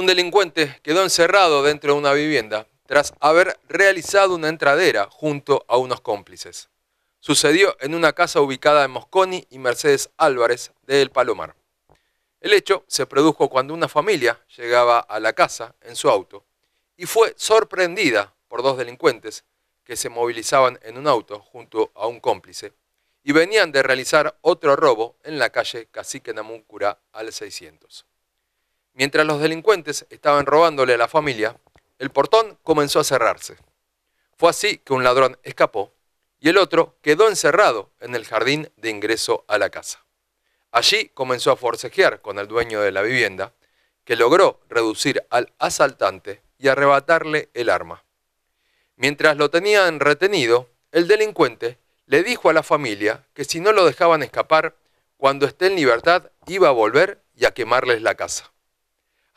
Un delincuente quedó encerrado dentro de una vivienda tras haber realizado una entradera junto a unos cómplices. Sucedió en una casa ubicada en Mosconi y Mercedes Álvarez de El Palomar. El hecho se produjo cuando una familia llegaba a la casa en su auto y fue sorprendida por dos delincuentes que se movilizaban en un auto junto a un cómplice y venían de realizar otro robo en la calle Cacique Namuncura al 600. Mientras los delincuentes estaban robándole a la familia, el portón comenzó a cerrarse. Fue así que un ladrón escapó y el otro quedó encerrado en el jardín de ingreso a la casa. Allí comenzó a forcejear con el dueño de la vivienda, que logró reducir al asaltante y arrebatarle el arma. Mientras lo tenían retenido, el delincuente le dijo a la familia que si no lo dejaban escapar, cuando esté en libertad iba a volver y a quemarles la casa.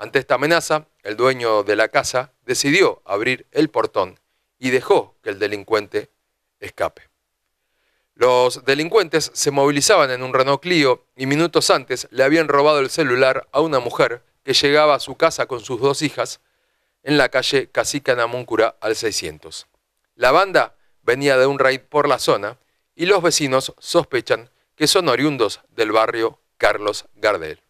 Ante esta amenaza, el dueño de la casa decidió abrir el portón y dejó que el delincuente escape. Los delincuentes se movilizaban en un Renault y minutos antes le habían robado el celular a una mujer que llegaba a su casa con sus dos hijas en la calle Cacica Namúncura al 600. La banda venía de un raid por la zona y los vecinos sospechan que son oriundos del barrio Carlos Gardel.